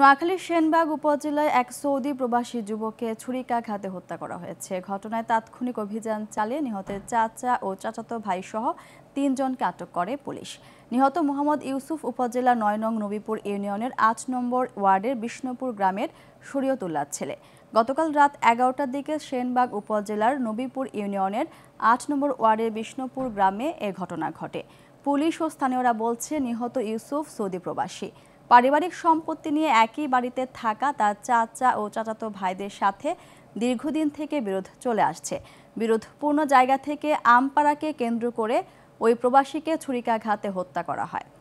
নোয়াখালীর সেনবাগ উপজেলায় এক সৌদি প্রবাসী যুবককে ছুরিকাঘাতে হত্যা করা হয়েছে ঘটনায় তাৎক্ষণিক অভিযান চালিয়ে নিহতের চাচা ও চাচাতো ভাই সহ তিনজনকে আটক করে পুলিশ নিহত মোহাম্মদ ইউসুফ উপজেলা নয় নং নবীপুর ইউনিয়নের আট নম্বর ওয়ার্ডের বিষ্ণুপুর গ্রামের শরীয়তুল্লার ছেলে গতকাল রাত এগারোটার দিকে সেনবাগ উপজেলার নবীপুর ইউনিয়নের আট নম্বর ওয়ার্ডের বিষ্ণুপুর গ্রামে এ ঘটনা ঘটে পুলিশ ও স্থানীয়রা বলছে নিহত ইউসুফ সৌদি প্রবাসী পারিবারিক সম্পত্তি নিয়ে একই বাড়িতে থাকা তার চাচা ও চাচাতো ভাইদের সাথে দীর্ঘদিন থেকে বিরোধ চলে আসছে বিরোধপূর্ণ জায়গা থেকে আমপাড়াকে কেন্দ্র করে ওই প্রবাসীকে ছুরিকাঘাতে হত্যা করা হয়